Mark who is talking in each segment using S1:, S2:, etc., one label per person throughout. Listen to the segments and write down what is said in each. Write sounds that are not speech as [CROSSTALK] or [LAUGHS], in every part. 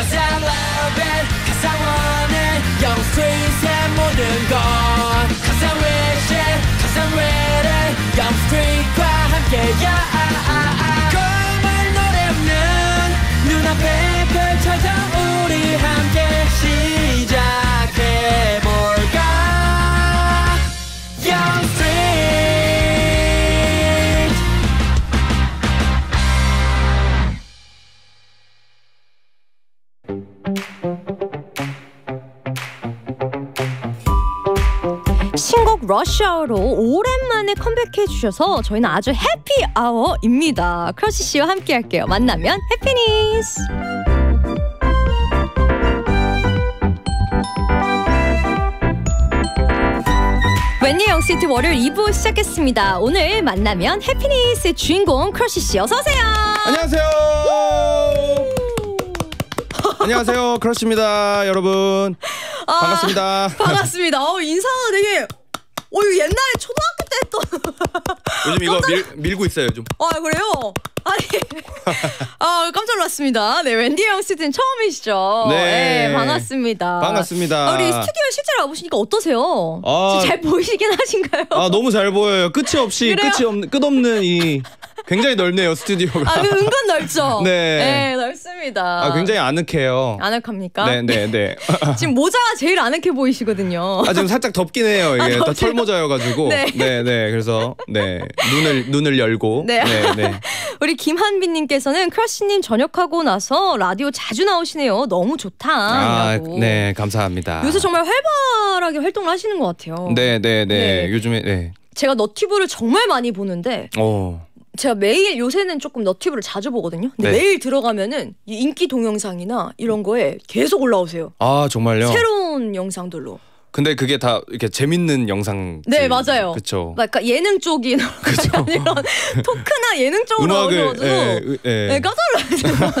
S1: Cause I love it Cause I want it 영스트의 모든 것 Cause I wish it Cause I'm with it 영스트과 함께야 꿈을 노래는 눈앞에 펼쳐져 우리 함께
S2: 러시아어로 오랜만에 컴백해 주셔서 저희는 아주 해피 아워입니다. 크러쉬 씨와 함께 할게요. 만나면 해피니스. 웬일 영시티 월요일 2부 시작했습니다. 오늘 만나면 해피니스의 주인공 크러쉬 씨 어서 오세요.
S3: 안녕하세요. 안녕하세요. 크러쉬입니다. 여러분. 아, 반갑습니다. 반갑습니다.
S2: 어, 인사가 되게 오 어, 이거 옛날에 초등학교 때
S3: 했던. [LAUGHS] 요즘 이거 깜짝... 밀, 밀고 있어요 좀
S2: 아 그래요? 아니 [LAUGHS] 아 깜짝 놀랐습니다. 네 웬디 형 시즌 처음이시죠? 네. 네 반갑습니다. 반갑습니다. 아, 우리 스튜디오 실제로 와보시니까 어떠세요? 아, 잘 보이시긴 하신가요?
S3: 아 너무 잘 보여요. 끝이 없이 끝이 없는 끝없는 이 굉장히 넓네요 스튜디오가. 아, 그 은근
S2: 넓죠. [LAUGHS] 네. 네, 넓습니다. 아, 굉장히
S3: 아늑해요.
S2: 아늑합니까? 네, 네, 네. [LAUGHS] 지금 모자가 제일 아늑해 보이시거든요. 아, 지금
S3: 살짝 덥긴 해요. [LAUGHS] 아, 이게 아, 다 털모자여가지고. 네. 네, 네. 그래서 네 눈을 눈을 열고. 네, 네. 네.
S2: 우리 김한빈님께서는 크러쉬님 전역하고 나서 라디오 자주 나오시네요. 너무 좋다. 아,
S3: 네, 감사합니다. 요새
S2: 정말 활발하게 활동을 하시는 것 같아요. 네,
S3: 네, 네. 네. 요즘에 네.
S2: 제가 너튜브를 정말 많이 보는데. 어. 제가 매일 요새는 조금 너튜브를 자주 보거든요. 근데 네. 매일 들어가면은 이 인기 동영상이나 이런 거에 계속 올라오세요.
S3: 아 정말요?
S2: 새로운 영상들로.
S3: 근데 그게 다 이렇게 재밌는 영상.
S2: 네 맞아요. 그렇죠. 그러니까 예능 쪽이나 [LAUGHS] 그쵸? 이런 토크나 예능 쪽으로 나오셔가지고 예, 예. 네, 깜짝 놀랐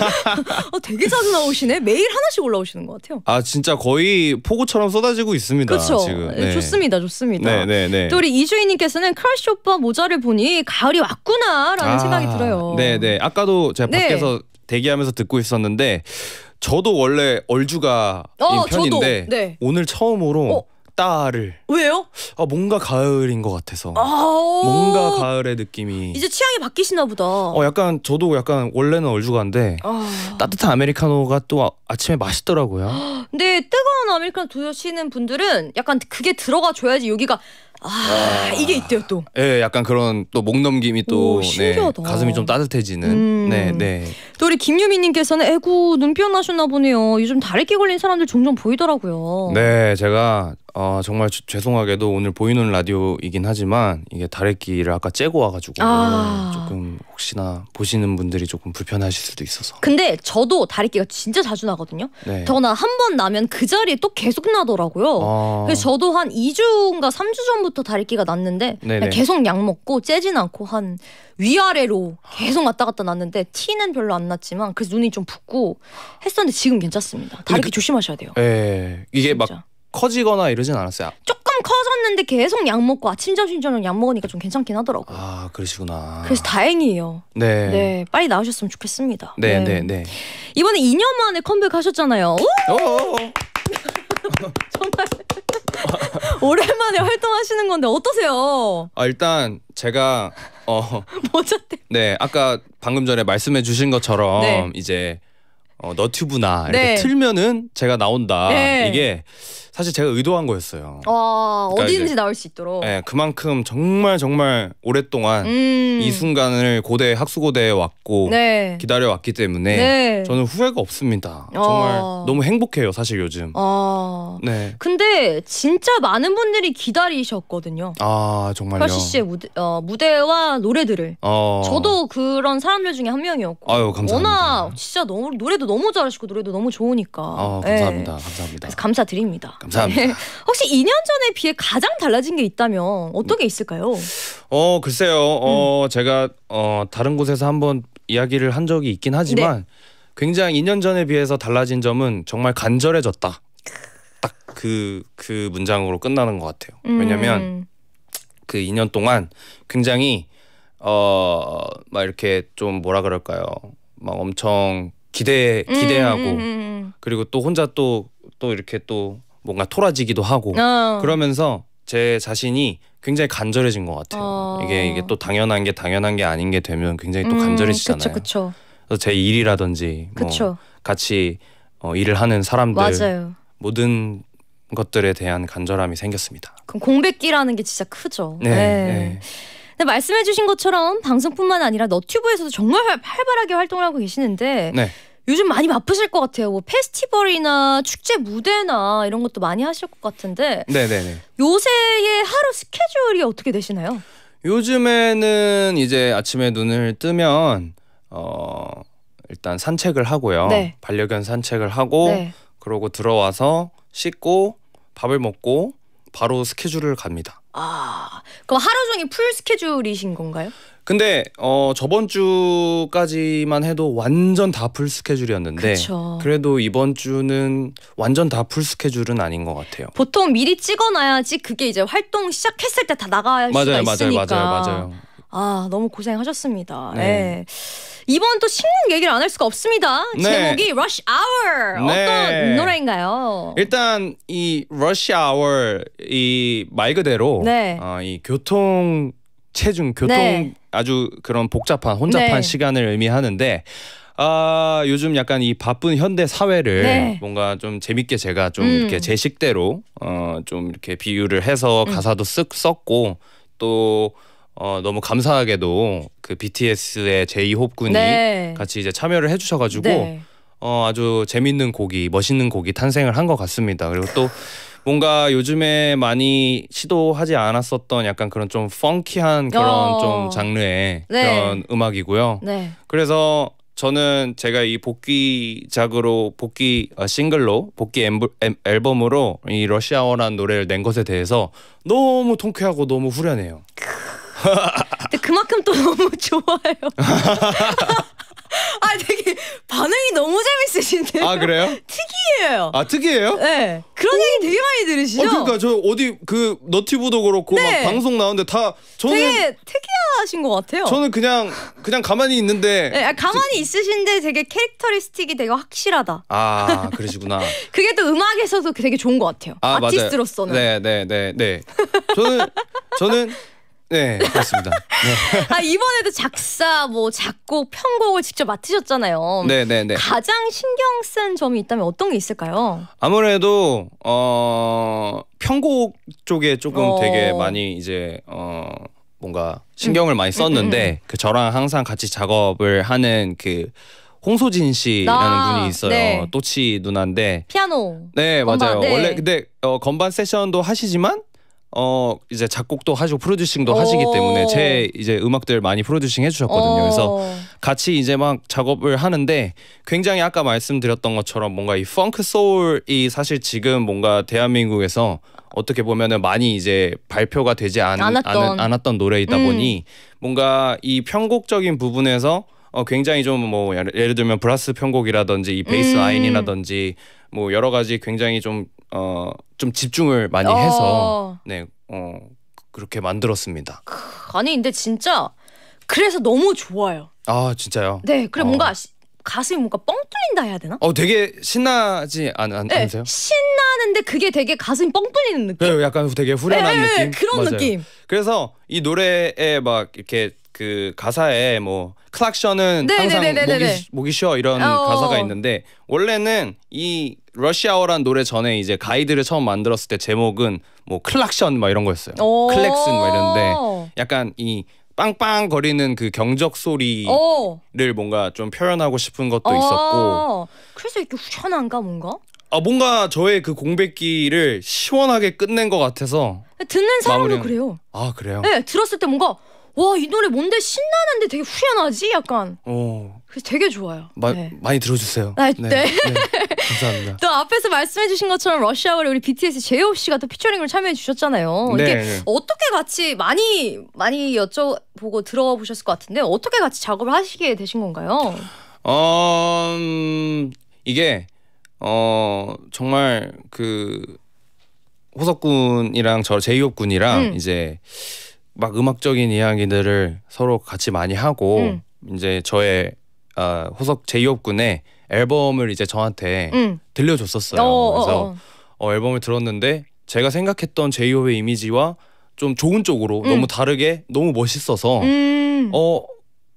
S2: [LAUGHS] 어, 되게 자주 나오시네. 매일 하나씩 올라오시는 것
S3: 같아요. 아 진짜 거의 폭우처럼 쏟아지고 있습니다. 그렇죠. 네. 좋습니다,
S2: 좋습니다. 네네네. 네, 네, 또 우리 이주희님께서는 크러쉬 오빠 모자를 보니 가을이 왔구나라는 아, 생각이 들어요. 네네.
S3: 네. 아까도 제가 밖에서 대기하면서 듣고 있었는데 저도 원래 얼주가 어, 편인데 네. 오늘 처음으로 어. 딸을 왜요? 아 뭔가 가을인 것 같아서 아, 뭔가 가을의 느낌이 이제
S2: 취향이 바뀌시나 보다. 어
S3: 약간 저도 약간 원래는 얼주가인데 아... 따뜻한 아메리카노가 또 아, 아침에 맛있더라고요.
S2: [GASPS] 근데 뜨거운 아메리카노 드시는 분들은 약간 그게 들어가 줘야지 여기가
S3: 아,
S2: 아, 이게 있대요 또.
S3: 예, 약간 그런 또 목 넘김이 또 오, 네, 가슴이 좀 따뜻해지는. 음. 네, 네.
S2: 또 우리 김유미님께서는 에구 눈 피어나셨나 보네요. 요즘 다래끼 걸린 사람들 종종 보이더라고요.
S3: 네, 제가 아 정말 주, 죄송하게도 오늘 보이는 라디오이긴 하지만 이게 다래끼를 아까 째고 와가지고
S2: 아
S3: 조금 혹시나 보시는 분들이 조금 불편하실 수도 있어서
S2: 근데 저도 다래끼가 진짜 자주 나거든요 네. 더구나 한 번 나면 그 자리에 또 계속 나더라고요 아 그래서 저도 한 2주인가 3주 전부터 다래끼가 났는데 계속 약 먹고 째진 않고 한 위아래로 계속 왔다 갔다 났는데 티는 별로 안 났지만 그래서 눈이 좀 붓고 했었는데 지금 괜찮습니다 다래끼 그, 조심하셔야
S3: 돼요 예 이게 진짜. 막 커지거나 이러진 않았어요.
S2: 조금 커졌는데 계속 약 먹고 아침 점심 저녁 약 먹으니까 좀 괜찮긴 하더라고요.
S3: 아 그러시구나. 그래서
S2: 다행이에요. 네. 네 빨리 나오셨으면 좋겠습니다.
S3: 네네네. 네. 네, 네.
S2: 이번에 2년 만에 컴백하셨잖아요.
S3: 어, 어, 어. [LAUGHS]
S2: 정말 [LAUGHS] 오랜만에 활동하시는 건데 어떠세요?
S3: 아 일단 제가 어 [LAUGHS] 모자 네 아까 방금 전에 말씀해주신 것처럼 네. 이제 어, 너튜브나 이렇게 네. 틀면은 제가 나온다 네. 이게. 사실 제가 의도한 거였어요. 와, 아, 그러니까 어디든지
S2: 나올 수 있도록. 네,
S3: 그만큼 정말 정말 오랫동안 음. 이 순간을 고대 학수고대에 왔고 네. 기다려 왔기 때문에 네. 저는 후회가 없습니다. 정말 아. 너무 행복해요, 사실 요즘.
S2: 어. 네. 근데 진짜 많은 분들이 기다리셨거든요.
S3: 아, 정말요. 펄시 씨의
S2: 무대, 어, 무대와 노래들을.
S3: 어. 저도
S2: 그런 사람들 중에 한 명이었고. 아유, 감사합니다. 워낙 진짜 너무 노래도 너무 잘하시고 노래도 너무 좋으니까. 어, 감사합니다. 네. 감사합니다. 감사드립니다. 감... 감사합니다. 네. 혹시 2년 전에 비해 가장 달라진 게 있다면 어떤 게 있을까요?
S3: 어 글쎄요. 어 음. 제가 어 다른 곳에서 한번 이야기를 한 적이 있긴 하지만 네. 굉장히 2년 전에 비해서 달라진 점은 정말 간절해졌다. 딱 그그 그 문장으로 끝나는 것 같아요. 음. 왜냐면 그 2년 동안 굉장히 어 막 이렇게 좀 뭐라 그럴까요? 막 엄청 기대 기대하고 음, 음, 음 그리고 또 혼자 또 또 이렇게 또 뭔가 토라지기도 하고 어. 그러면서 제 자신이 굉장히 간절해진 것
S1: 같아요. 어. 이게
S3: 이게 또 당연한 게 당연한 게 아닌 게 되면 굉장히 또 음, 간절해지잖아요. 그쵸, 그쵸. 그래서 제 일이라든지 뭐 같이 어, 일을 하는 사람들 맞아요. 모든 것들에 대한 간절함이 생겼습니다.
S2: 그럼 공백기라는 게 진짜 크죠. 네. 네. 네. 네, 말씀해주신 것처럼 방송뿐만 아니라 너튜브에서도 정말 활발하게 활동을 하고 계시는데 네. 요즘 많이 바쁘실 것 같아요. 뭐 페스티벌이나 축제 무대나 이런 것도 많이 하실 것 같은데 네네네. 요새의 하루 스케줄이 어떻게 되시나요?
S3: 요즘에는 이제 아침에 눈을 뜨면 어 일단 산책을 하고요. 네. 반려견 산책을 하고 네. 그러고 들어와서 씻고 밥을 먹고 바로 스케줄을 갑니다.
S2: 아, 그럼 하루 종일 풀 스케줄이신 건가요?
S3: 근데 어 저번 주까지만 해도 완전 다 풀 스케줄이었는데 그쵸. 그래도 이번 주는 완전 다 풀 스케줄은 아닌 것 같아요.
S2: 보통 미리 찍어놔야지 그게 이제 활동 시작했을 때 다 나갈 맞아요, 수가 맞아요, 있으니까. 맞아요, 맞아요, 맞아요. 아 너무 고생하셨습니다. 네. 네. 이번 또 신곡 얘기를 안 할 수가 없습니다. 네. 제목이 Rush Hour 네. 어떤 노래인가요?
S3: 일단 이 Rush Hour 이 말 그대로 네. 어, 이 교통 체중 네. 교통 네. 아주 그런 복잡한 혼잡한 네. 시간을 의미하는데 아 요즘 약간 이 바쁜 현대 사회를 네. 뭔가 좀 재밌게 제가 좀 음. 이렇게 제 식대로 어 좀 이렇게 비유를 해서 음. 가사도 쓱 썼고 또 어, 너무 감사하게도 그 BTS의 제이홉 군이 네. 같이 이제 참여를 해주셔가지고 네. 어, 아주 재밌는 곡이 멋있는 곡이 탄생을 한 것 같습니다. 그리고 또 뭔가 요즘에 많이 시도하지 않았었던 약간 그런 좀 펑키한 그런 어. 좀 장르의 네. 그런 음악이고요. 네. 그래서 저는 제가 이 복귀작으로 복귀 아, 싱글로 복귀 앰블 엠, 앨범으로 이러시아어란 노래를 낸 것에 대해서 너무 통쾌하고 너무 후련해요. 근데 그만큼 또 너무
S2: 좋아요. [LAUGHS] 아 되게 반응이 너무 재밌으신데. 아 그래요? 특이해요.
S3: 아 특이해요? 네.
S2: 그런 오. 얘기 되게 많이 들으시죠? 아, 그러니까
S3: 저 어디 그 너티브도 그렇고 네. 막 방송 나오는데 다 저는 되게
S2: 특이하신 것 같아요. 저는
S3: 그냥 그냥 가만히 있는데. 네, 아, 가만히
S2: 있으신데 되게 캐릭터리스틱이 되게 확실하다.
S3: 아 그러시구나. [LAUGHS]
S2: 그게 또 음악에서도 되게 좋은 것 같아요. 아, 아티스트로서는.
S3: 네네네 네, 네, 네, 저는 저는 네, 그렇습니다. 네.
S2: [LAUGHS] 아, 이번에도 작사, 뭐 작곡, 편곡을 직접 맡으셨잖아요. 네, 네, 네. 가장 신경 쓴 점이 있다면 어떤 게 있을까요?
S3: 아무래도 어 편곡 쪽에 조금 어... 되게 많이 이제 어 뭔가 신경을 음. 많이 썼는데 음, 음, 음. 그 저랑 항상 같이 작업을 하는 그 홍소진 씨라는 아, 분이 있어요. 네. 또치 누나인데 피아노. 네 건반, 맞아요. 네. 원래 근데 어, 건반 세션도 하시지만 어 이제 작곡도 하시고 프로듀싱도 하시기 때문에 제 이제 음악들 많이 프로듀싱 해주셨거든요. 그래서 같이 이제 막 작업을 하는데 굉장히 아까 말씀드렸던 것처럼 뭔가 이 펑크 소울이 사실 지금 뭔가 대한민국에서 어떻게 보면은 많이 이제 발표가 되지 않, 않았던. 않, 않았던 노래이다 음. 보니 뭔가 이 편곡적인 부분에서 어 굉장히 좀 뭐 예를 들면 브라스 편곡이라든지 이 베이스 음. 라인이라든지 뭐 여러 가지 굉장히 좀 어, 좀 집중을 많이 어. 해서 네, 어, 그렇게 만들었습니다.
S2: 아니 근데 진짜 그래서 너무 좋아요.
S3: 아 진짜요?
S2: 네, 그래 어. 뭔가 시, 가슴이 뭔가 뻥 뚫린다 해야 되나? 어,
S3: 되게 신나지 않, 않, 네, 으세요
S2: 신나는데 그게 되게 가슴이 뻥 뚫리는 느낌.
S3: 네, 약간 되게 후련한 네, 네, 느낌. 그런 맞아요. 느낌. 그래서 이 노래에 막 이렇게 그 가사에 뭐 클락션은 네, 항상 네, 네, 목이, 목이 쉬어 이런 어어. 가사가 있는데 원래는 이 러시아어란 노래 전에 이제 가이드를 처음 만들었을 때 제목은 뭐 클락션 막 이런 거였어요. 클렉슨 막 이런데 약간 이 빵빵 거리는 그 경적 소리를 뭔가 좀 표현하고 싶은 것도 어. 있었고
S2: 그래서 이렇게 후천한가 뭔가?
S3: 아 뭔가 저의 그 공백기를 시원하게 끝낸 것 같아서
S2: 듣는 사람도 마무리는... 그래요.
S3: 아 그래요? 네
S2: 들었을 때 뭔가 와이 노래 뭔데 신나는데 되게 후련하지 약간. 어. 그래서 되게 좋아요.
S3: 마, 네. 많이 들어주세요. 아, 네. 네. 네. [LAUGHS]
S1: 감사합니다.
S2: 또 앞에서 말씀해주신 것처럼 러시아월에 우리 BTS 제이홉 씨가 또 피처링을 참여해주셨잖아요. 네. 이게 어떻게 같이 많이 많이 여쭤보고 들어보셨을 것 같은데 어떻게 같이 작업을 하시게 되신 건가요?
S3: 어, 음, 이게 어 정말 그 호석군이랑 저 제이홉 군이랑 음. 이제 막 음악적인 이야기들을 서로 같이 많이 하고 음. 이제 저의 아, 호석 제이홉 군의 앨범을 이제 저한테 음. 들려줬었어요. 어, 어 그래서 어어. 어, 앨범을 들었는데 제가 생각했던 제이홉의 이미지와 좀 좋은 쪽으로 음. 너무 다르게 너무 멋있어서
S1: 음.
S3: 어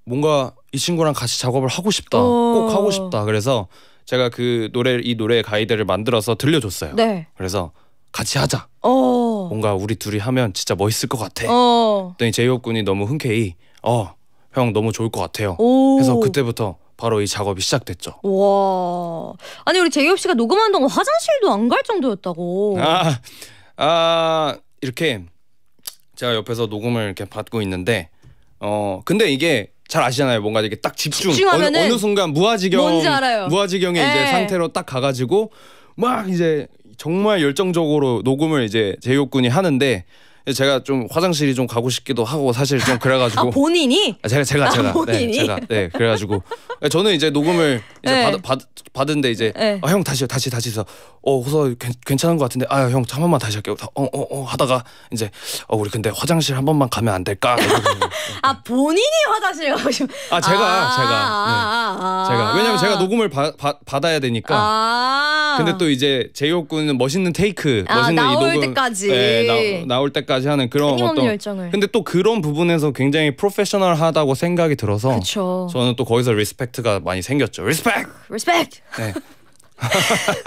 S3: 뭔가 이 친구랑 같이 작업을 하고 싶다. 어. 꼭 하고 싶다. 그래서 제가 그 노래 이 노래 가이드를 만들어서 들려줬어요. 네. 그래서 같이 하자.
S1: 어.
S3: 뭔가 우리 둘이 하면 진짜 멋있을 것 같아. 어. 그랬더니 제이홉 군이 너무 흔쾌히 어, 형 너무 좋을 것 같아요. 오. 해서 그때부터 바로 이 작업이 시작됐죠.
S2: 와. 아니 우리 제이홉 씨가 녹음하는 동안 화장실도 안 갈 정도였다고. 아,
S3: 아 이렇게 제가 옆에서 녹음을 이렇게 받고 있는데 어 근데 이게 잘 아시잖아요. 뭔가 이게 딱 집중. 어느, 어느 순간 무아지경 무아지경의 에이. 이제 예. 상태로 딱 가가지고 막 이제 정말 열정적으로 녹음을 이제 제이홉 군이 하는데 제가 좀 화장실이 좀 가고 싶기도 하고 사실 좀 그래가지고 아,
S2: 본인이 제가 아, 제가 제가 아, 네, 본인이? 네, 제가 네
S3: 그래가지고 네, 저는 이제 녹음을 이제 네. 받, 받, 받은데 이제 네. 아, 형다시 다시 다시 해서 어 호서 괜찮은 것 같은데 아 형 잠깐만 다시 할게요 어 어어 어, 어, 하다가 이제 어 우리 근데 화장실 한 번만 가면 안 될까
S2: 아 본인이 화장실
S1: 가고 싶아
S3: 제가 아 제가 아, 네. 아, 제가 왜냐면 제가 녹음을 바, 바, 받아야 되니까 근데 또 이제 제이홉 군은 멋있는 테이크 멋있는 이 녹음 때까지. 네, 나, 나올 때까지 끝까지 하는 그런 어떤 열정을. 근데 또 그런 부분에서 굉장히 프로페셔널하다고 생각이 들어서 그쵸. 저는 또 거기서 리스펙트가 많이 생겼죠. 리스펙.
S2: 리스펙. 네. [LAUGHS]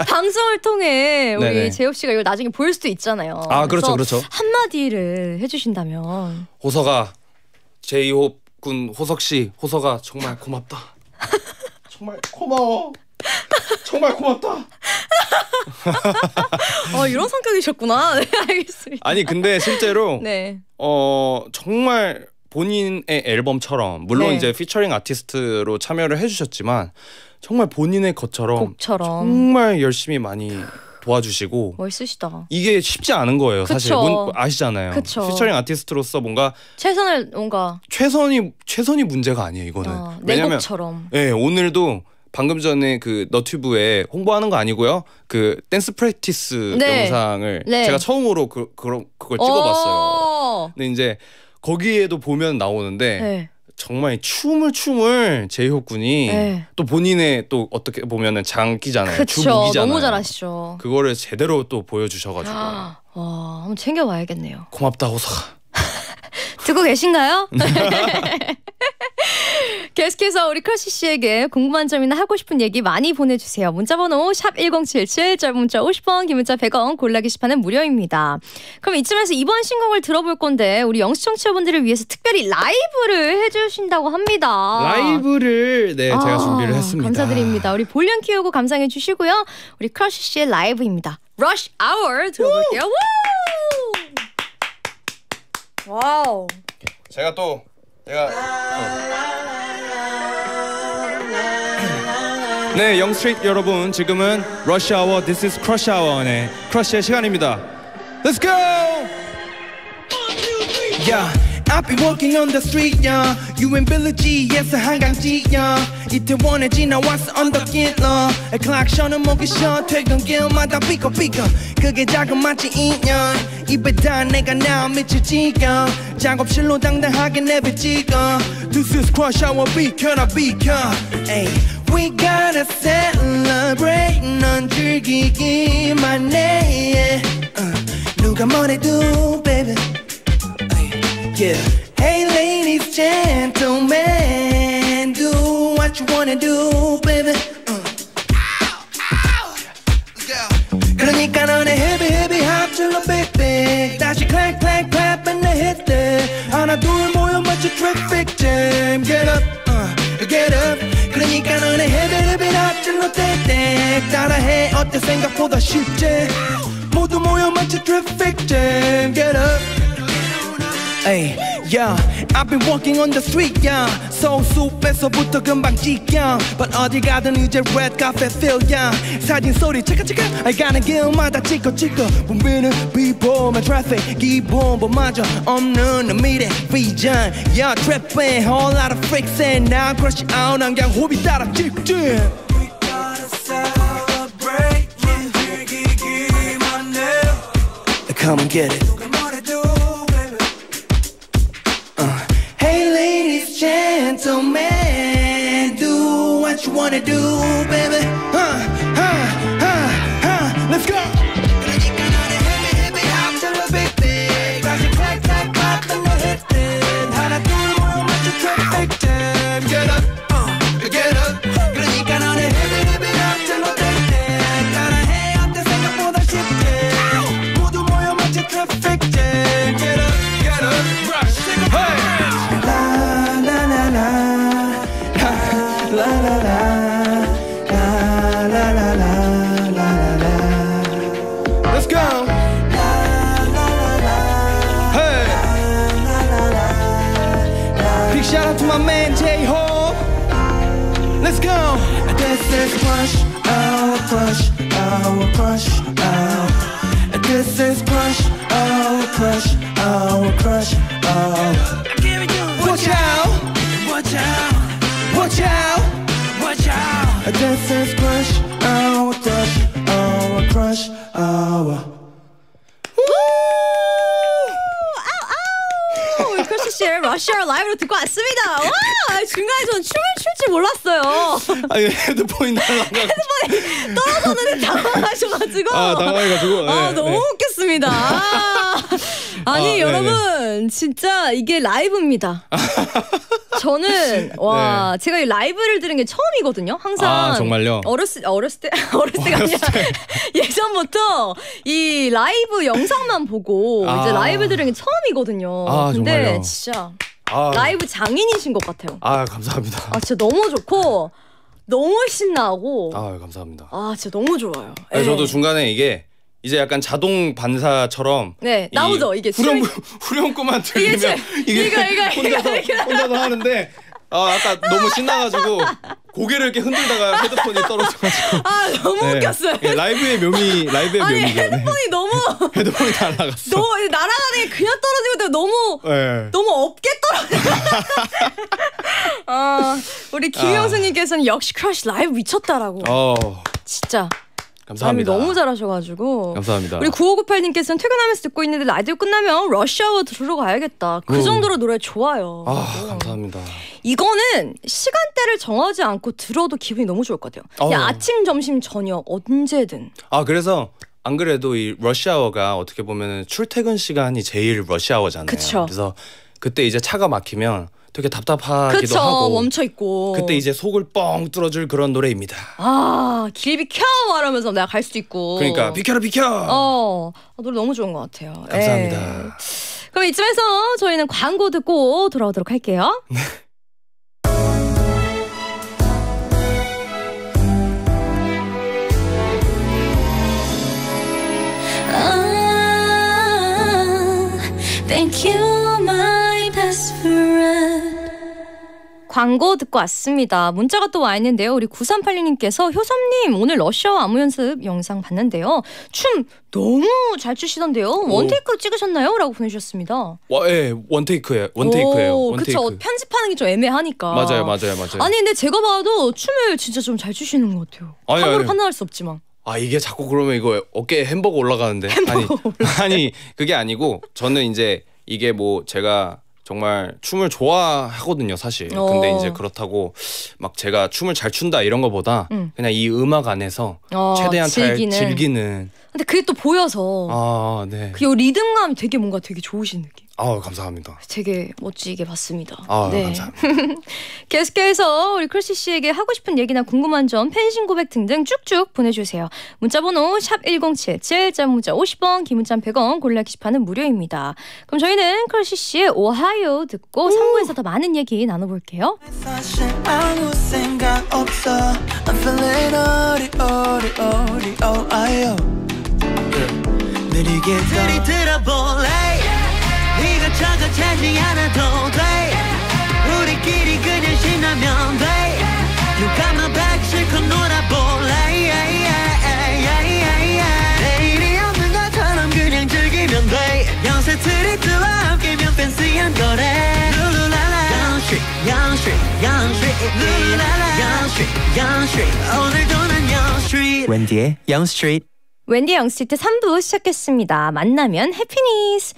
S2: 방송을 통해 우리 네네. 제엽 씨가 이걸 나중에 볼 수도 있잖아요. 아 그렇죠, 그렇죠. 한 마디를 해주신다면
S3: 호서가 제이홉 군 호석 씨, 호서가 정말 고맙다.
S2: [LAUGHS] 정말 고마워. 정말 고맙다. 어, 이런 성격이셨구나. [LAUGHS] 네, 알겠습니다. 아니 근데 실제로 네.
S3: 어 정말 본인의 앨범처럼 물론 네. 이제 피처링 아티스트로 참여를 해주셨지만 정말 본인의 것처럼 곡처럼. 정말 열심히 많이 도와주시고
S2: 멋있으시다.
S3: 이게 쉽지 않은 거예요 사실 문, 아시잖아요 그쵸. 피처링 아티스트로서 뭔가
S2: 최선을 뭔가
S3: 최선이 최선이 문제가 아니에요 이거는 아, 왜냐면, 곡처 예, 오늘도 방금 전에 그 너튜브에 홍보하는 거 아니고요. 그 댄스 프랙티스 네. 영상을 네. 제가 처음으로 그, 그런 그걸 찍어봤어요.
S1: 어.
S3: 근데 이제 거기에도 보면 나오는데 네. 정말 춤을 춤을 제이홉 군이 네. 또 본인의 또 어떻게 보면은 장기잖아요. 그쵸, 주무기잖아요. 너무 잘하시죠. 그거를 제대로 또 보여주셔가지고.
S2: 아, 와, 한번 챙겨봐야겠네요. 고맙다 호사. 듣고 [LAUGHS] 계신가요? [LAUGHS] 계속해서 우리 크러쉬 씨에게 궁금한 점이나 하고 싶은 얘기 많이 보내주세요. 문자번호 샵 #1077 짧은 문자 50원, 긴 문자 100원, 골라 게시판은 무료입니다. 그럼 이쯤에서 이번 신곡을 들어볼 건데 우리 영수 청취자분들을 위해서 특별히 라이브를 해주신다고 합니다. 라이브를 네 제가 아, 준비를 했습니다. 감사드립니다. 우리 볼륨 키우고 감상해 주시고요. 우리 크러쉬 씨의 라이브입니다. Rush Hour 들어볼게요. 우! 와우.
S3: 제가 또 제가 어. 네, 영스트릿 여러분 지금은 러시 아워 This is Crush Hour의 크러쉬의 시간입니다.
S1: Let's go! Yeah. I've been walking on the street, yeah. You in 빌리지에서 한강지, yeah. 이태원에 지나왔어 언덕길로. 클락션은 목이 쉬어 퇴근길마다 삐걱 삐걱. 그게 작은 마치 인연. 입에 다 내가 나 미칠 지경. 작업실로 당당하게 내비지고. This is crush, I will be, can I be, can. Ayy. We gotta celebrate 넌 즐기기만 해 uh, 누가 뭐래도 baby uh, yeah. Hey ladies, gentlemen Do what you wanna do baby uh. 그러니까 너네 헤비 헤비 합질러 빅빅 다시 clap clap clap and hit it 하나 둘 모여 맞춰 traffic jam Get up 따라해 어때 생각보다 쉽지 모두 모여 마치 terrific jam Get up Ay, yeah, I've been walking on the street, yeah. So soup에서부터 금방 직경. But 어디 가든 이제 red cafe feel, yeah. 사진 소리 차가차가, I 가는 길마다 찍어 찍어. 보면은 비보, my traffic. 기본보마저 없는 미래 vision. Yeah, trapping, whole lot of freaks and now crush out. 난 그냥 호비 따라 찍지. come and get it. Uh. Hey, ladies, gentlemen, do what you wanna do, baby.
S2: 아니 예, 헤드폰이 날라가 헤드폰이 떨어졌는데
S1: 당황하셔가지고. 아 당황해가지고. 아, 네, 아 너무 네.
S2: 웃겼습니다. 아, 니 아, 네, 여러분 네. 진짜 이게 라이브입니다. 저는 [LAUGHS] 와 네. 제가 이 라이브를 들은 게 처음이거든요. 항상 아, 정말요? 어렸을 어렸을 때 [LAUGHS] 어렸을 때가 아니라 [LAUGHS] 예전부터 이 라이브 영상만 보고 아. 이제 라이브 들은 게 처음이거든요. 아, 근데 정말요? 진짜 아. 라이브 장인이신 것 같아요.
S3: 아 감사합니다.
S2: 아 진짜 너무 좋고 너무 신나고.
S3: 아 감사합니다.
S2: 아 진짜 너무 좋아요. 아 저도
S3: 예. 중간에 이게 이제 약간 자동 반사처럼 네 나오죠 이게 후렴 [LAUGHS] 후렴구만 들리면 이게, 이게, 이거, 이거, 혼자서 이거, 혼자서 하는데 아 아까 너무 신나가지고 고개를 이렇게 흔들다가 헤드폰이 떨어져가지고 아 너무 네. 웃겼어요. 네, 라이브의 묘미 라이브의 아니, 묘미 네. 헤드폰이 네. 너무 [LAUGHS] 헤드폰이 다 나갔어. 날아가는
S2: 게 그냥 떨어지고 너무 예. 너무 없게 떨어져. [LAUGHS] 어, 아 우리 김영수님께서는 역시 크러쉬 라이브 미쳤다라고. 어. 진짜.
S1: 감사합니다. 너무
S2: 잘하셔가지고. 감사합니다. 우리 9598님께서는 퇴근하면서 듣고 있는데 라디오 끝나면 러시아워 들으러 가야겠다. 그 정도로 노래 좋아요. 아, 오. 감사합니다. 이거는 시간대를 정하지 않고 들어도 기분이 너무 좋을 것 같아요. 그냥 어. 아침, 점심, 저녁 언제든.
S3: 아 그래서 안 그래도 이 러시아워가 어떻게 보면 출퇴근 시간이 제일 러시아워잖아요. 그쵸. 그래서 그때 이제 차가 막히면 되게 답답하기도 그쵸, 하고 멈춰
S2: 있고 그때
S3: 이제 속을 뻥 뚫어줄 그런 노래입니다.
S2: 아길 비켜 말하면서 내가 갈 수도 있고 그러니까 비켜라 비켜. 어 아, 노래 너무 좋은 것 같아요. 감사합니다.
S1: 에이. 예.
S2: 그럼 이쯤에서 저희는 광고 듣고 돌아오도록 할게요. 네. Thank you, my best friend. 광고 듣고 왔습니다. 문자가 또 와 있는데요. 우리 9382님께서 효섭님 오늘 러시아어 안무 연습 영상 봤는데요. 춤 너무 잘 추시던데요. 원테이크 찍으셨나요? 라고 보내주셨습니다.
S3: 와, 예, 원테이크예요. 원테이크예요. 원테이크. 그쵸.
S2: 편집하는 게 좀 애매하니까. 맞아요, 맞아요, 맞아요. 아니 근데 제가 봐도 춤을 진짜 좀 잘 추시는 것 같아요. 아니, 아니, 아니. 판단할 수 없지만.
S3: 아 이게 자꾸 그러면 이거 어깨에 햄버거 올라가는데 햄버거 아니 올라가 [LAUGHS] 아니 그게 아니고 저는 이제 이게 뭐 제가 정말 춤을 좋아하거든요 사실 어. 근데 이제 어. 그렇다고 막 제가 춤을 잘 춘다 이런 거보다 음. 그냥 이 음악 안에서
S2: 어, 최대한 즐기는. 잘 즐기는 근데 그게 또 보여서
S3: 아, 네. 그
S2: 리듬감이 되게 뭔가 되게 좋으신 느낌
S1: 아 감사합니다.
S2: 되게 멋지게 봤습니다. 아 네. 감사합니다. [LAUGHS] 계속해서 우리 크리시 씨에게 하고 싶은 얘기나 궁금한 점, 팬심 고백 등등 쭉쭉 보내주세요. 문자번호 샵 #1077 짧 문자 50원, 긴 문자 100원, 골라 게시판은 무료입니다. 그럼 저희는 크리시 씨의 오하이오 듣고 3부에서 더 많은 얘기 나눠볼게요.
S1: 느리게 네. 들이들어볼래 쳐져 찾지 않아도 돼 우리끼리 그냥 신나면 돼 You got back 실컷 놀아볼래 yeah, yeah, yeah, yeah, yeah. 내일이 없는 것처럼 그냥 Young Street, Young Street, Young Street, Young Street, Young Street, Young Street,
S2: 웬디 영스트리트 3부 시작했습니다. 만나면 해피니스,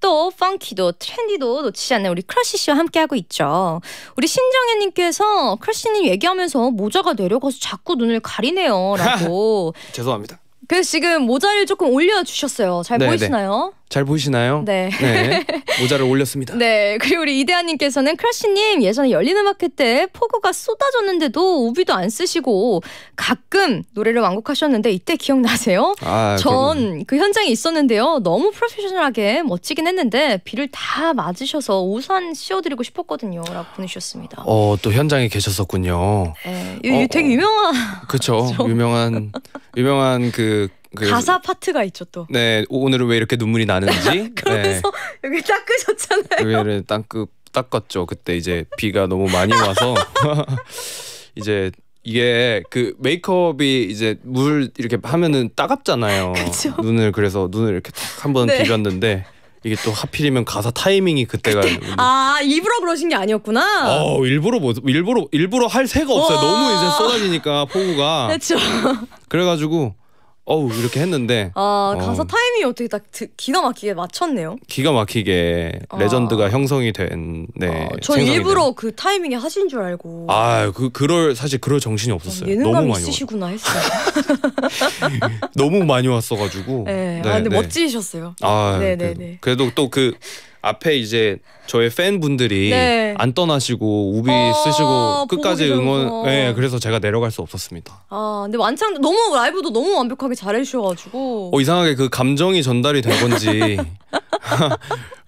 S2: 힙도, 펑키도, 트렌디도 놓치지 않는 우리 크러쉬 씨와 함께하고 있죠. 우리 신정혜님께서 크러쉬님 얘기하면서 모자가 내려가서 자꾸 눈을 가리네요. 라고. [LAUGHS] 죄송합니다. 그래서 지금 모자를 조금 올려주셨어요. 잘 네네. 네. 보이시나요?
S3: 잘 보이시나요? 네. 네. 모자를 올렸습니다.
S2: 네. 그리고 우리 이대한님께서는 크러쉬님 예전에 열리는 마켓 때포그가 쏟아졌는데도 우비도 안 쓰시고 가끔 노래를 완곡하셨는데 이때 기억나세요? 아, 전 그 현장에 있었는데요. 너무 프로페셔널하게 멋지긴 했는데 비를 다 맞으셔서 우산 씌워드리고 싶었거든요. 라고 보내주셨습니다.
S3: 어, 또 현장에 계셨었군요. 네. 어, 되게 어. 유명한. 그렇죠 [LAUGHS] 유명한, 유명한 그 가사
S2: 파트가 있죠 또.
S3: 네 오늘은 왜 이렇게 눈물이 나는지. [LAUGHS] 네. 그러면서
S1: 네. 여기 닦으셨잖아요.
S3: 여기를 닦 닦았죠. 그때 이제 비가 너무 많이 와서 [LAUGHS] 이제 이게 그 메이크업이 이제 물 이렇게 하면은 따갑잖아요. 그쵸? 눈을 그래서 눈을 이렇게 한번 네. 비볐는데 이게 또 하필이면 가사 타이밍이 그때가 그때.
S2: 아 일부러 그러신 게 아니었구나.
S3: 어 일부러 뭐 일부러 일부러 할 새가 없어요. 너무 이제 쏟아지니까 폭우가. 그렇죠. 그래가지고 어우 이렇게 했는데 아 가사 어,
S2: 타이밍이 어떻게 딱 드- 기가 막히게 맞췄네요.
S3: 기가 막히게 아. 레전드가 형성이 된 네. 저생 아, 일부러
S2: 그 타이밍에 하신 줄 알고
S3: 아, 그 그럴 사실 그럴 정신이 없었어요. 어, 예능감 너무 많이
S2: 있으시구나 했어요.
S3: [LAUGHS] 너무 많이 왔어 가지고.
S2: 네. 아, 네, 근데 네. 멋지셨어요. 아, 네네네. 네,
S3: 그래도, 그래도 또그 앞에 이제 저의 팬분들이 네. 안 떠나시고 우비 어, 쓰시고 끝까지 응원. 예, 네, 그래서 제가 내려갈 수 없었습니다.
S2: 아, 근데 완창 너무 라이브도 너무 완벽하게 잘해주셔가지고.
S3: 어 이상하게 그 감정이 전달이 된 건지. [LAUGHS]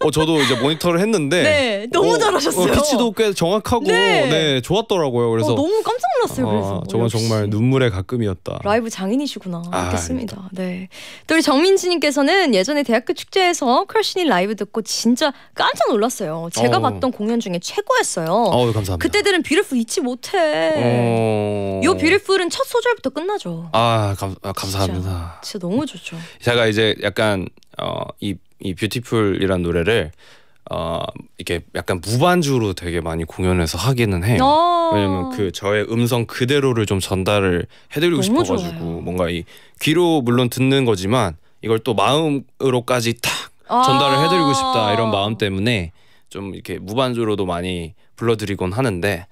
S3: 어 저도 이제 모니터를 했는데 네,
S2: 너무 어, 잘하셨어요. 어, 피치도
S3: 꽤 정확하고 네, 네 좋았더라고요. 그래서 어, 너무
S2: 깜짝 놀랐어요. 아, 그래서 저건 정말
S3: 눈물의 가끔이었다.
S2: 라이브 장인이시구나. 아, 알겠습니다. 네. 또 우리 정민지님께서는 예전에 대학교 축제에서 크러쉬니 라이브 듣고 진짜 진짜 깜짝 놀랐어요. 제가 어. 봤던 공연 중에 최고였어요. 어, 감사합니다. 그때들은 뷰티풀 잊지 못해.
S3: 어. 요
S2: 뷰티풀은 첫 소절부터 끝나죠.
S3: 아, 감, 아 감사합니다.
S2: 진짜, 진짜, 너무 좋죠.
S3: 제가 이제 약간 어, 이이 뷰티풀이란 노래를 어, 이게 렇 약간 무반주로 되게 많이 공연해서 하기는 해요. 어. 왜냐면 그 저의 음성 그대로를 좀 전달을 해드리고 싶어가지고 좋아요. 뭔가 이 귀로 물론 듣는 거지만 이걸 또 마음으로까지 탁아 전달을 해드리고 싶다 이런 마음 때문에 좀 이렇게 무반주로도 많이 불러드리곤 하는데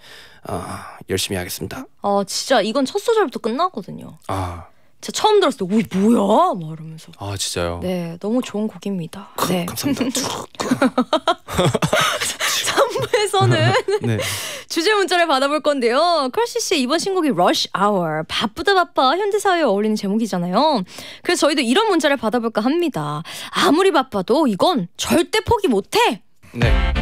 S3: 아 열심히 하겠습니다.
S2: 아 진짜 이건 첫 소절부터 끝나거든요. 아
S3: 진짜 처음 들었을 때 오이 뭐야? 막 이러면서. 아 진짜요?
S2: 네, 너무 좋은 곡입니다. 크, 네. 감사합니다. 3부에서는 [LAUGHS] [LAUGHS] 네. 주제 문자를 받아볼 건데요. 크러쉬 씨의 이번 신곡이 Rush Hour 바쁘다 바빠 현대 사회에 어울리는 제목이잖아요. 그래서 저희도 이런 문자를 받아볼까 합니다. 아무리 바빠도 이건 절대 포기 못해. 네.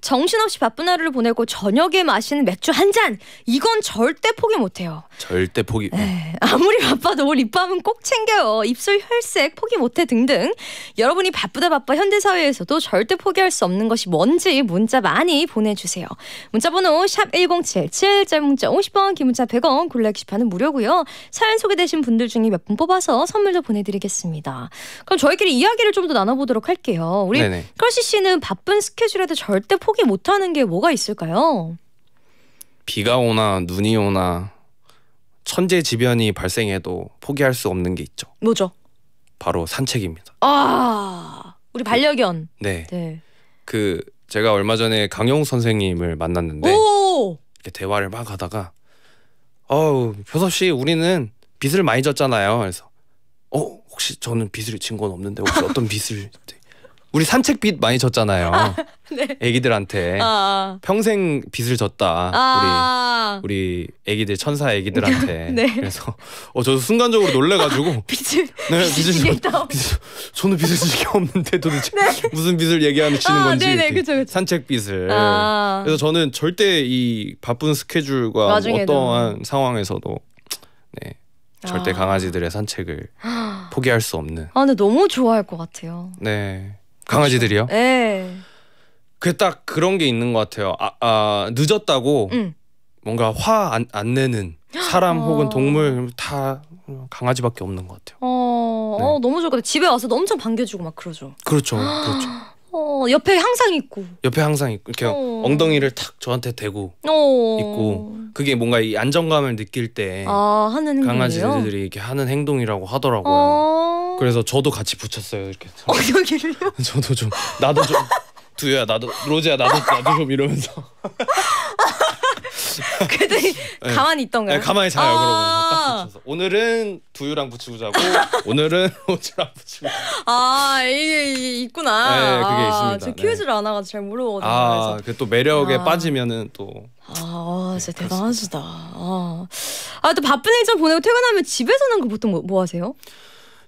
S2: 정신없이 바쁜 하루를 보내고 저녁에 마시는 맥주 한 잔 이건 절대 포기 못해요.
S3: 절대 포기. 네,
S2: 아무리 바빠도 올 입밤은 꼭 챙겨요. 입술 혈색 포기 못해 등등. 여러분이 바쁘다 바빠 현대 사회에서도 절대 포기할 수 없는 것이 뭔지 문자 많이 보내주세요. 문자번호 샵 #1077 짧은 문자 5 0번긴 문자 100원, 골라 게시판은 무료고요. 사연 소개되신 분들 중에 몇 분 뽑아서 선물도 보내드리겠습니다. 그럼 저희끼리 이야기를 좀 더 나눠보도록 할게요. 우리 네네. 크러쉬 씨는 바쁜 스케줄에도 절대 포기 포기 못하는 게 뭐가 있을까요?
S3: 비가 오나 눈이 오나 천재지변이 발생해도 포기할 수 없는 게 있죠. 뭐죠? 바로 산책입니다.
S2: 아 우리 그 반려견. 네. 네.
S3: 그 제가 얼마 전에 강용 선생님을 만났는데
S2: 오!
S3: 이렇게 대화를 막 하다가 어우 효섭 씨 우리는 빚을 많이 졌잖아요. 그래서 어 혹시 저는 빚을 진건 없는데 혹시 어떤 빚을 [LAUGHS] 네. 우리 산책 빚 많이 졌잖아요. 아, [LAUGHS] 네. 애기들한테 아, 아. 평생 빚을 졌다. 아. 우리 우리 애기들 천사 애기들한테. [LAUGHS] 네. 그래서 어 저도 순간적으로 놀래가지고 [LAUGHS]
S1: 빚을 네 빚을
S3: 졌다. 빚을 저는 빚을 진게 없는데 도대체 네. 무슨 빚을 얘기하면 지는 아, 건지 네네, 그쵸, 그쵸. 산책 빚을. 아. 그래서 저는 절대 이 바쁜 스케줄과 뭐 나중에도. 어떠한 상황에서도 네 절대 강아지들의 산책을 [GASPS] 포기할 수 없는.
S2: 아 근데 너무 좋아할 것 같아요.
S3: 네. 강아지들이요? 네. 그게 딱 그런 게 있는 것 같아요. 아, 아 늦었다고 응. 뭔가 화 안 안 내는 사람 어... 혹은 동물 다 강아지밖에 없는 것
S2: 같아요. 어, 어 네. 어 너무 좋을 것 같아. 집에 와서 엄청 반겨주고 막 그러죠. 그렇죠, 그렇죠. [GASPS] [GASPS] 아, 어, 옆에 항상 있고.
S3: 옆에 항상 있고 이렇게 어. 엉덩이를 탁 저한테 대고 어. 있고 그게 뭔가 이 안정감을 느낄 때 아,
S2: 하는 강아지들이
S3: 이렇게 하는 행동이라고 하더라고요.
S1: 어.
S3: 그래서 저도 같이 붙였어요 이렇게. 어
S1: 여기를요?
S3: [LAUGHS] 저도 좀 나도 좀 두야 나도 로제야 나도 나도 좀 이러면서. [LAUGHS] [LAUGHS] 그랬더니 [LAUGHS] 네. 가만히 있던가요? 네, 가만히 자요. 아~ 그러고 오늘은 두유랑 부치고 자고 [LAUGHS] 오늘은 오즈랑 부치고.
S2: 아 이게, 이게 있구나. 네, 그게 아, 있습니다. 저 퀴즈를 안 와가지고 잘 모르거든요. 아,
S3: 그또 그 매력에 아. 빠지면은 또.
S2: 아, 진짜 네, 대단하시다. 아. 아, 또 바쁜 일정 보내고 퇴근하면 집에서는 그 보통 뭐, 뭐 하세요?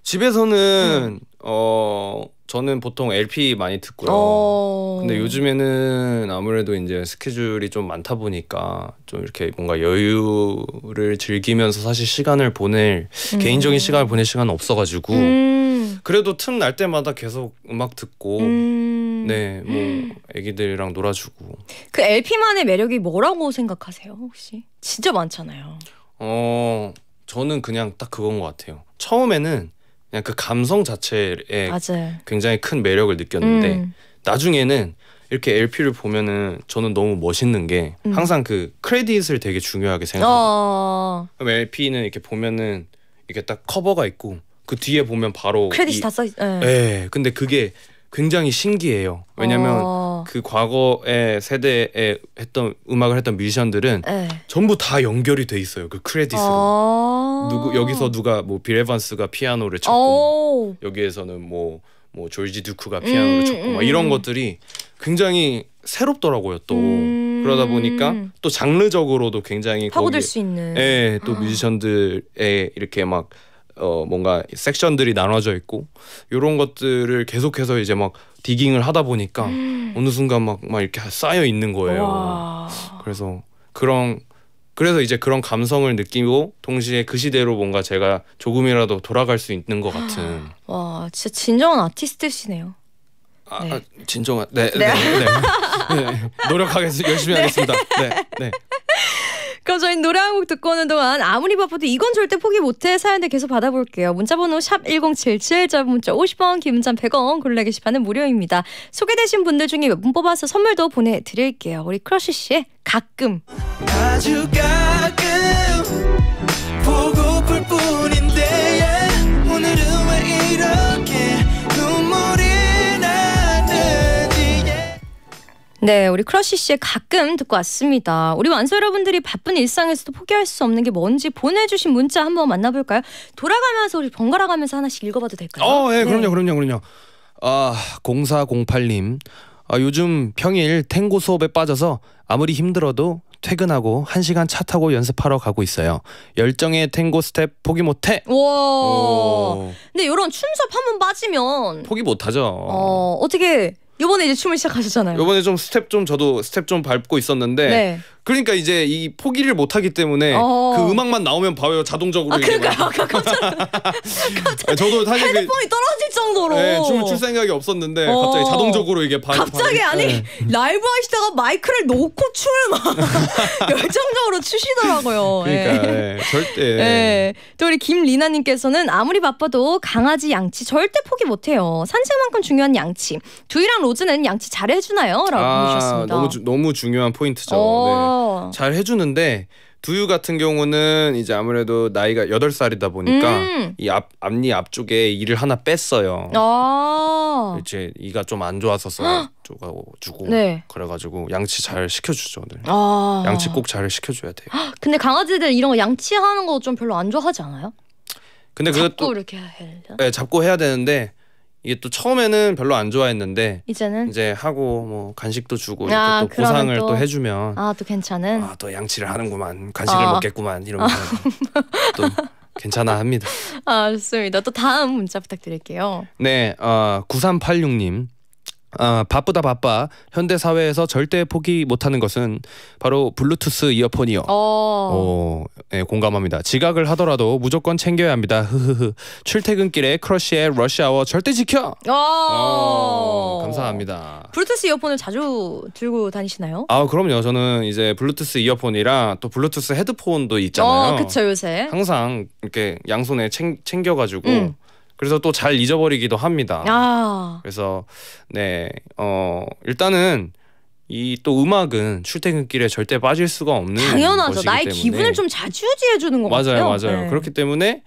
S3: 집에서는 음. 어. 저는 보통 LP 많이 듣고요. 어... 근데 요즘에는 아무래도 이제 스케줄이 좀 많다 보니까 좀 이렇게 뭔가 여유를 즐기면서 사실 시간을 보낼 음... 개인적인 시간을 보낼 시간은 없어가지고 음... 그래도 틈 날 때마다 계속 음악 듣고
S2: 음...
S3: 네뭐 애기들이랑 놀아주고
S2: 그 LP만의 매력이 뭐라고 생각하세요 혹시 진짜 많잖아요.
S3: 어 저는 그냥 딱 그건 것 같아요. 처음에는 그냥 그 감성 자체에 맞아요. 굉장히 큰 매력을 느꼈는데 음. 나중에는 이렇게 LP를 보면은 저는 너무 멋있는 게 음. 항상 그 크레딧을 되게 중요하게 생각해요.
S2: 어.
S3: 그럼 LP는 이렇게 보면은 이게 딱 커버가 있고 그 뒤에 보면 바로 크레딧이 다 써.
S2: 있... 네. 예.
S3: 근데 그게 굉장히 신기해요. 왜냐면 어. 어. 그 과거의 세대에 했던 음악을 했던 뮤지션들은 네. 전부 다 연결이 돼 있어요. 그 크레딧으로.
S1: 아.
S3: 누구 여기서 누가 뭐 빌에반스가 피아노를 어. 쳤고 여기에서는 뭐뭐 뭐 조지 듀크가 음, 피아노를 음, 쳤고 막 음. 이런 것들이 굉장히 새롭더라고요. 또 음. 그러다 보니까 음. 또 장르적으로도 굉장히 파고들 거기에, 수
S2: 있는. 예,
S3: 또 뮤지션들의 이렇게 막어 뭔가 섹션들이 나눠져 있고 요런 것들을 계속해서 이제 막 디깅을 하다 보니까 음. 어느 순간 막, 막 이렇게 쌓여 있는 거예요. 와. 그래서 그런 그래서 이제 그런 감성을 느끼고 동시에 그 시대로 뭔가 제가 조금이라도 돌아갈 수 있는 것 같은.
S2: [GASPS] 와 진짜 진정한 아티스트시네요.
S3: 아, 네. 아, 진정한 네, 네. 네, 네. 네. 노력하겠습니다. 열심히 [LAUGHS] 네. 하겠습니다. 네. 네.
S2: 그럼 저희 노래 한 곡 듣고 오는 동안 아무리 바빠도 이건 절대 포기 못해 사연들 계속 받아볼게요. 문자번호 샵 1077, 짧은 문자 50원, 긴 문자 100원, 골라 게시판은 무료입니다. 소개되신 분들 중에 몇 분 뽑아서 선물도 보내드릴게요. 우리 크러쉬 씨의 가끔.
S1: 아주 가끔 보고플 뿐
S2: 네, 우리 크러쉬 씨의 가끔 듣고 왔습니다. 우리 완소 여러분들이 바쁜 일상에서도 포기할 수 없는 게 뭔지 보내주신 문자 한번 만나볼까요? 돌아가면서 우리 번갈아 가면서 하나씩 읽어봐도 될까요? 어, 예, 네. 그럼요,
S3: 그럼요, 그럼요. 아, 0408님. 아, 요즘 평일 탱고 수업에 빠져서 아무리 힘들어도 퇴근하고 1시간 차 타고 연습하러 가고 있어요. 열정의 탱고 스텝 포기 못해. 와.
S2: 근데 이런 춤 수업 한번 빠지면 포기 못하죠. 어, 어떻게 요번에 이제 춤을 시작하셨잖아요.
S3: 요번에 좀 스텝 좀 저도 스텝 좀 밟고 있었는데 네. 그러니까 이제 이 포기를 못 하기 때문에 어. 그 음악만 나오면 봐요 자동적으로. 아 그러니까요. 갑자기 아, [LAUGHS] 네, 저도 사실 핸드폰이
S2: 그 떨어질 정도로. 네, 춤을 출
S3: 생각이 없었는데 어. 갑자기 자동적으로 이게 바, 갑자기 바, 아니 네.
S2: 라이브 하시다가 마이크를 놓고 춤을 막 [LAUGHS] 열정적으로 추시더라고요. 그러니까 예. 네. 절대. 네. 또 우리 김리나님께서는 아무리 바빠도 강아지 양치 절대 포기 못해요. 산책만큼 중요한 양치. 두이랑 로즈는 양치 잘 해주나요? 라고 아, 보셨습니다. 너무
S3: 너무 중요한 포인트죠. 어. 네. 잘 해주는데 두유 같은 경우는 이제 아무래도 나이가 여덟 살이다 보니까 음. 이 앞, 앞니 앞쪽에 이를 하나 뺐어요.
S2: 아
S3: 이제 이가 좀 안좋았었어 쪼가고 주고 네. 그래가지고 양치 잘 시켜주죠 늘.
S2: 아 양치
S3: 꼭 잘 시켜줘야 돼요.
S2: 근데 강아지들 이런 거 양치하는 거 좀 별로 안 좋아하지 않아요? 근데 그것도 잡고 이렇게 해야 되
S3: 네, 잡고 해야 되는데 이게 또 처음에는 별로 안 좋아했는데
S2: 이제는 이제
S3: 하고 뭐 간식도 주고 아, 이렇게 또 보상을 또, 또 해주면
S2: 아 또 괜찮은 아
S3: 또 양치를 하는구만 간식을 아. 먹겠구만 이러면서 아. 또 괜찮아 합니다.
S2: [LAUGHS] 아, 좋습니다. 또 다음 문자 부탁드릴게요.
S3: 네, 어, 9386님. 아, 바쁘다 바빠 현대 사회에서 절대 포기 못하는 것은 바로 블루투스 이어폰이요. 어.
S1: 오,
S3: 네, 공감합니다. 지각을 하더라도 무조건 챙겨야 합니다. 흐흐흐. 출퇴근길에 크러쉬의 러시아워 절대 지켜.
S2: 오~ 어. 어,
S3: 감사합니다.
S2: 블루투스 이어폰을 자주 들고 다니시나요?
S3: 아 그럼요. 저는 이제 블루투스 이어폰이랑 또 블루투스 헤드폰도 있잖아요. 어, 그쵸 요새. 항상 이렇게 양손에 챙, 겨가지고 음. 그래서 또 잘 잊어버리기도 합니다.
S2: 아.
S3: 그래서 네, 어 일단은 이 또 음악은 출퇴근길에 절대 빠질 수가 없는 당연하죠. 나의 때문에. 기분을
S2: 좀자지지해 주는 것 맞아요, 같아요. 맞아요, 맞아요. 네. 그렇기
S3: 때문에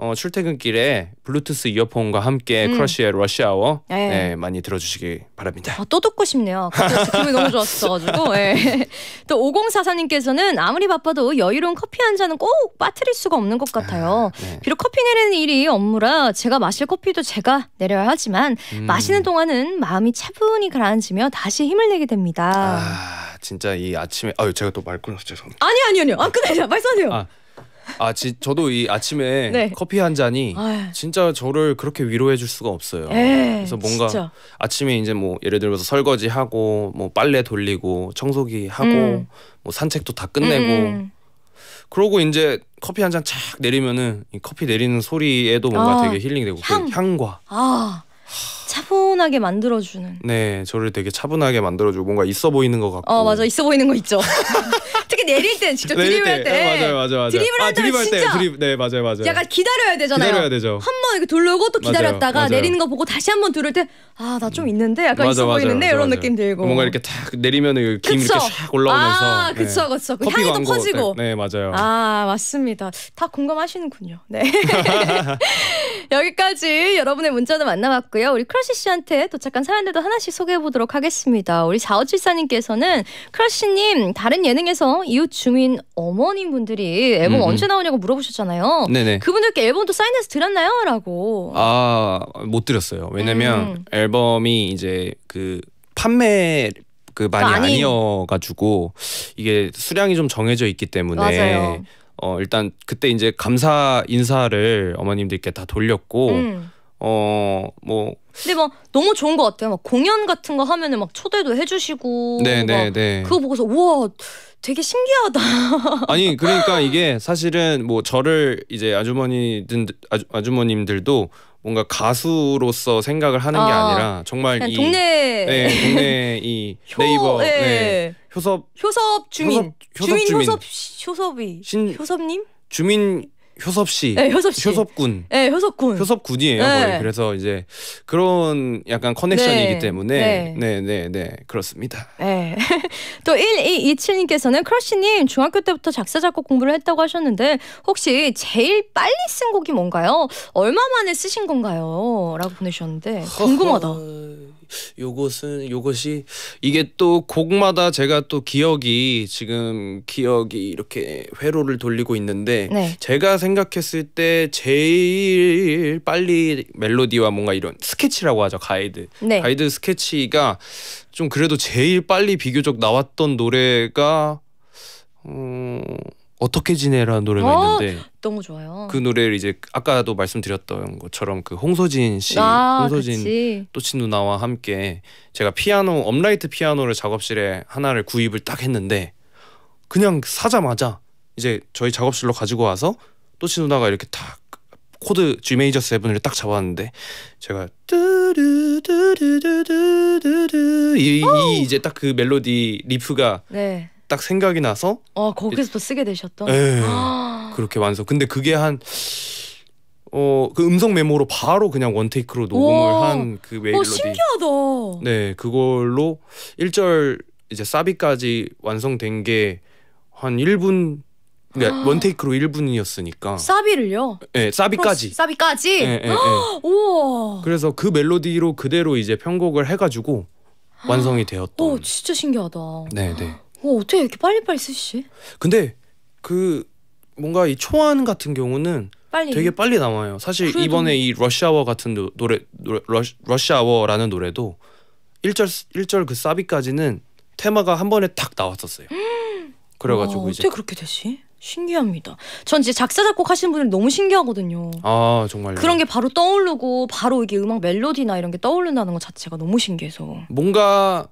S3: 어, 출퇴근길에 블루투스 이어폰과 함께 음. 크러쉬의 러시아워 예. 네. 많이 들어주시기 바랍니다. 아,
S2: 또 듣고 싶네요. 기분이 너무 좋았어가지고. 네. [LAUGHS] 또 5044님께서는 아무리 바빠도 여유로운 커피 한 잔은 꼭 빠뜨릴 수가 없는 것 같아요. 아, 네. 비록 커피 내리는 일이 업무라 제가 마실 커피도 제가 내려야 하지만 음. 마시는 동안은 마음이 차분히 가라앉으며 다시 힘을 내게 됩니다. 아,
S3: 진짜 이 아침에 아유 제가 또 말고 죄송합니다.
S2: 아니 아니 아니요. 아, 끝내자.
S1: 말씀하세요.
S3: 아, 아, 지, 저도 이 아침에 네. 커피 한 잔이 아유. 진짜 저를 그렇게 위로해 줄 수가 없어요. 에이, 예, 그래서 뭔가 진짜. 아침에 이제 뭐 예를 들어서 설거지 하고 뭐 빨래 돌리고 청소기 하고 음. 뭐 산책도 다 끝내고 음. 음. 그러고 이제 커피 한 잔 착 내리면은 이 커피 내리는 소리에도 뭔가 아, 되게 힐링되고 향. 그 향과
S2: 아. 차분하게 만들어주는.
S3: 네, 저를 되게 차분하게 만들어주고 뭔가 있어 보이는 것 같고.
S2: 어 맞아 있어 보이는 거 있죠. [LAUGHS] 특히 내릴 땐 진짜 내릴 드리블할 때. 네, 맞아요, 맞아요, 맞아요. 드리블 아, 드리블할 때 진짜 드리,
S3: 네, 맞아요, 맞아요. 약간
S2: 기다려야 되잖아요. 기다려야 되죠. 한번 이렇게 돌리고또 기다렸다가 맞아요, 맞아요. 내리는 거 보고 다시 한번 들을 때 아, 나 좀 있는데 약간 맞아, 있어 맞아, 보이는데 맞아, 이런 느낌 들고. 뭔가 이렇게
S3: 탁 내리면은 김 그 이렇게 샥 올라오면서. 아, 네. 그쵸, 그쵸. 그 향이 또 퍼지고. 네, 맞아요.
S2: 아, 맞습니다. 다 공감하시는군요.
S3: 네. [LAUGHS]
S2: [LAUGHS] 여기까지 여러분의 문자도 만나봤고요. 우리 크러쉬 씨한테 도착한 사연들도 하나씩 소개해 보도록 하겠습니다. 우리 4574님께서는 크러쉬님 다른 예능에서 이웃 주민 어머님분들이 앨범 음 언제 나오냐고 물어보셨잖아요. 네네. 그분들께 앨범도 사인해서 드렸나요? 라고.
S3: 아, 못 드렸어요. 왜냐면 음. 앨범이 이제 그 판매 그, 그 많이 아니. 아니어가지고 이게 수량이 좀 정해져 있기 때문에 맞아요. 어 일단 그때 이제 감사 인사를 어머님들께 다 돌렸고 음. 어뭐
S2: 근데 막 너무 좋은 것 같아요. 막 공연 같은 거 하면은 막 초대도 해주시고 네네네 네, 네. 그거 보고서 우와 되게 신기하다.
S3: [LAUGHS] 아니 그러니까 이게 사실은 뭐 저를 이제 아주머니든 아주, 아주머님들도 뭔가 가수로서 생각을 하는 게 아, 아니라 정말 이
S2: 동네 네,
S3: 동네 이 [LAUGHS] 효, 네이버 네. 네. 효섭
S2: 효섭 주민 효섭, 효섭 주민 효섭 효섭이 신, 효섭님
S3: 주민 효섭 씨, 네, 효섭 씨, 효섭군,
S2: 네, 효섭군,
S3: 효섭군이에요. 네. 그래서 이제 그런 약간 커넥션이기 네. 때문에 네, 네, 네, 네 그렇습니다.
S2: 네. [LAUGHS] 또 1227님께서는 크러쉬님 중학교 때부터 작사 작곡 공부를 했다고 하셨는데 혹시 제일 빨리 쓴 곡이 뭔가요? 얼마 만에 쓰신 건가요?라고 보내셨는데 궁금하다.
S3: 요것은 요것이 이게 또 곡마다 제가 또 기억이 지금 기억이 이렇게 회로를 돌리고 있는데 네. 제가 생각했을 때 제일 빨리 멜로디와 뭔가 이런 스케치라고 하죠 가이드 네. 가이드 스케치가 좀 그래도 제일 빨리 비교적 나왔던 노래가 음, 어떻게 지내라는 노래가 어? 있는데
S2: 너무 좋아요. 그
S3: 노래를 이제 아까도 말씀드렸던 것처럼 그홍소진 씨, 아,
S1: 홍소진또친
S3: 누나와 함께 제가 피아노 업라이트 피아노를 작업실에 하나를 구입을 딱 했는데 그냥 사자마자 이제 저희 작업실로 가지고 와서 또친 누나가 이렇게 딱 코드 G 메이저 세븐을 딱 잡았는데 제가
S1: 뚜루두루두루두루
S3: 이, 이 어! 이제 딱 그 멜로디 리프가 네. 딱 생각이 나서
S1: 어
S2: 거기서 또 쓰게 되셨던 예, 아.
S3: 그렇게 완성 근데 그게 한 어, 그 음성 메모로 바로 그냥 원테이크로 녹음을 한그 메일로디. 어, 신기하다. 네, 그걸로 1절 이제 사비까지 완성된 게 한 1분
S2: 그러니까 아. 원테이크로
S3: 1분이었으니까.
S2: 사비를요?
S3: 네, 사비까지.
S2: 사비까지? 네, 네, 네. 우와.
S3: 그래서 그 멜로디로 그대로 이제 편곡을 해 가지고 완성이 되었던.
S2: 오, 진짜 신기하다. 네, 네. 어, 어떻게 이렇게 빨리빨리 쓰시지?
S3: 근데 그 뭔가 이 초안 같은 경우는 빨리. 되게 빨리 나와요. 사실 그래도... 이번에 뭐. 이 러시아워 같은 노래 러시아워라는 노래도 1절 1절 그 사비까지는 테마가 한 번에 탁 나왔었어요. [GASPS] 그래가지고 이제 어떻게
S2: 그렇게 되지? 신기합니다. 전 진짜 작사 작곡 하시는 분들 너무 신기하거든요.
S3: 아정말 그런 게
S2: 바로 떠오르고 바로 이게 음악 멜로디나 이런 게 떠오른다는 것 자체가 너무 신기해서.
S3: 뭔가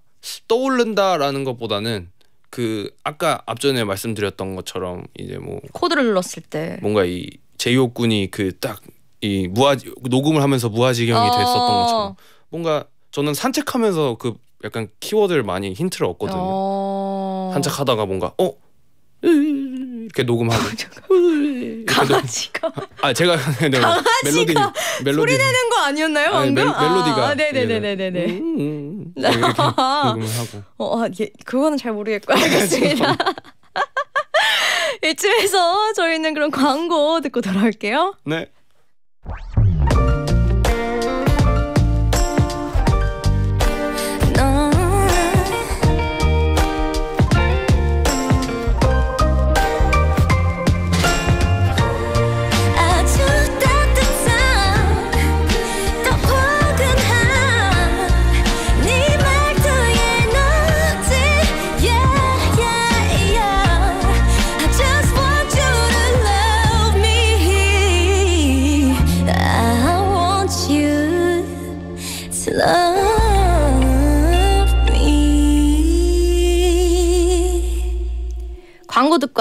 S3: 떠오른다라는 것보다는 그 아까 앞전에 말씀드렸던 것처럼 이제 뭐
S2: 코드를 눌렀을 때
S3: 뭔가 이 제이홉 군이 그 딱 이 무아 녹음을 하면서 무아지경이 어 됐었던 것처럼 뭔가 저는 산책하면서 그 약간 키워드를 많이 힌트를 얻거든요. 어 산책하다가 뭔가 어 이렇게 녹음하고 [LAUGHS] 강아지가 아, 아 제가 [LAUGHS] 네, 네 멜로디, 멜로디. 소리 내는
S2: 거 아니었나요? 아니, 멜, 로디가 아, 네네네네네 네, 네, 음, 음, 음. [LAUGHS] 녹음을 하고 어 아, 예, 그거는 잘 모르겠고 아, 알겠습니다 이쯤에서 저희는 그럼 광고 듣고 돌아올게요 네.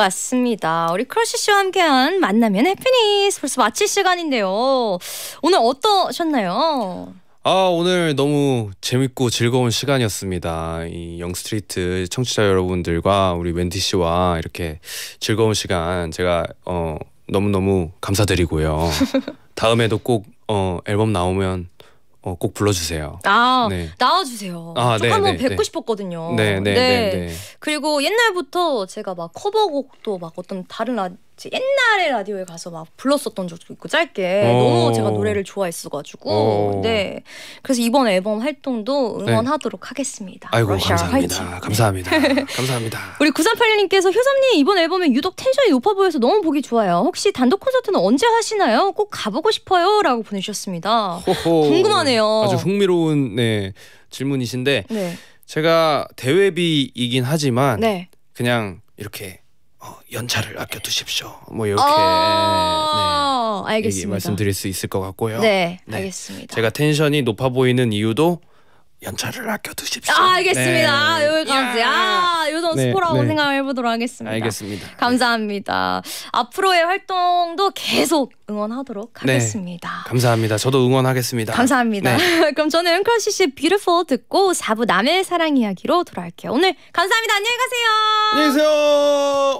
S2: 왔습니다. 우리 크러쉬 씨와 함께한 만나면 해피니스 벌써 마칠 시간인데요. 오늘 어떠셨나요?
S3: 아 오늘 너무 재밌고 즐거운 시간이었습니다. 이 영스트리트 청취자 여러분들과 우리 웬디 씨와 이렇게 즐거운 시간 제가 어 너무 너무 감사드리고요. [LAUGHS] 다음에도 꼭 어, 앨범 나오면 어, 꼭 불러주세요.
S2: 아 네. 나와주세요.
S3: 아, 네, 한번 네, 뵙고 네.
S2: 싶었거든요. 네, 네, 네, 네, 그리고 옛날부터 제가 막 커버곡도 막 어떤 다른 라, 아, 옛날에 라디오에 가서 막 불렀었던 적도 있고 짧게 어. 너무 제가 노래를 좋아했어가지고 어. 네 그래서 이번 앨범 활동도 네. 응원하도록 네. 하겠습니다. 아이고 감사합니다.
S1: 화이팅. 감사합니다. [LAUGHS] 감사합니다.
S2: 우리 구삼팔1님께서 효섭님 이번 앨범에 유독 텐션이 높아 보여서 너무 보기 좋아요. 혹시 단독 콘서트는 언제 하시나요? 꼭 가보고 싶어요라고 보내주셨습니다. 호호. 궁금하네요. 아주
S3: 흥미로운 네, 질문이신데 네. 제가 대회비이긴 하지만 네. 그냥 이렇게 어, 연차를 아껴두십시오. 뭐 이렇게
S2: 어 네, 알겠습니다. 말씀드릴 수
S3: 있을 것 같고요. 네,
S2: 네, 알겠습니다.
S3: 제가 텐션이 높아 보이는 이유도 연차를
S1: 아껴두십시오. 아, 알겠습니다. 네. 아, 여기까지. 아,
S2: 요즘 네, 스포라고 네. 생각을 해보도록 하겠습니다. 알겠습니다. 네. 감사합니다. 앞으로의 활동도 계속 응원하도록
S1: 네.
S3: 하겠습니다. 감사합니다. 저도 응원하겠습니다. 감사합니다. 네.
S2: [LAUGHS] 그럼 저는 크러쉬의 뷰티풀 듣고 4부 남의 사랑 이야기로 돌아올게요. 오늘 감사합니다. 안녕히 가세요. 안녕히 계세요.